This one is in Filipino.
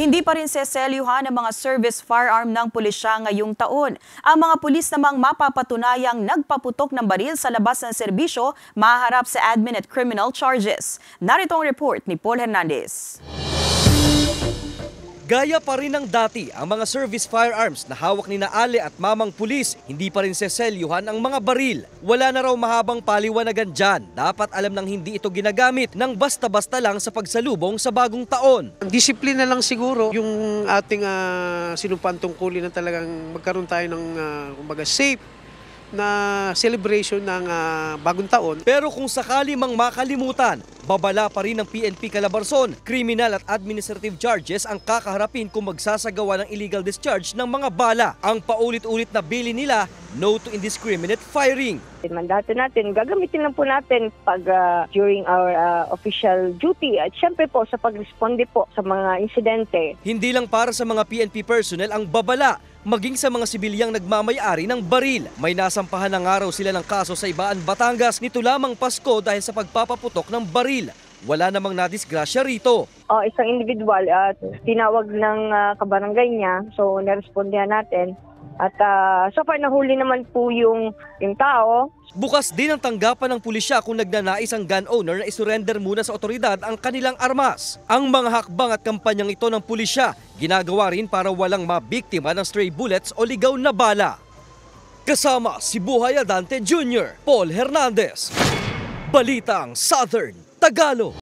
Hindi pa rin seselyuhan ang mga service firearm ng pulisya ngayong taon. Ang mga pulis namang mapapatunayang nagpaputok ng baril sa labas ng serbisyo, maharap sa admin at criminal charges. Narito ang report ni Paul Hernandez. Gaya pa rin ng dati, ang mga service firearms na hawak ni Naale at mamang pulis, hindi pa rin seselyuhan ang mga baril. Wala na raw mahabang paliwanagan dyan. Dapat alam nang hindi ito ginagamit ng basta-basta lang sa pagsalubong sa bagong taon. Disiplina lang siguro yung ating uh, ah, sinumpantungkulin na talagang magkaroon tayo ng uh, kumbaga safe na celebration ng uh, bagong taon. Pero kung sakali mang makalimutan, babala pa rin ng PNP Calabarzon. Criminal at administrative charges ang kakaharapin kung magsasagawa ng illegal discharge ng mga bala. Ang paulit-ulit na bili nila, no to indiscriminate firing. Mandato natin, gagamitin lang po natin pag uh, during our uh, official duty at syempre po sa pagresponde po sa mga insidente. Hindi lang para sa mga PNP personnel ang babala maging sa mga sibilyang nagmamayari ng baril. May nasampahan ng araw sila ng kaso sa Ibaan, Batangas nito lamang Pasko dahil sa pagpapaputok ng baril. Wala namang nadisgrasya rito. Oh, isang individual at uh, tinawag ng uh, kabarangay niya so narespondihan natin. At uh, so far nahuli naman po yung, yung tao. Bukas din ang tanggapan ng pulisya kung nagnanais ang gun owner na isurrender muna sa otoridad ang kanilang armas. Ang mga hakbang at kampanyang ito ng pulisya ginagawa rin para walang mabiktima ng stray bullets o ligaw na bala. Kasama si Buhay Adante Jr., Paul Hernandez. Balitang Southern Tagalog.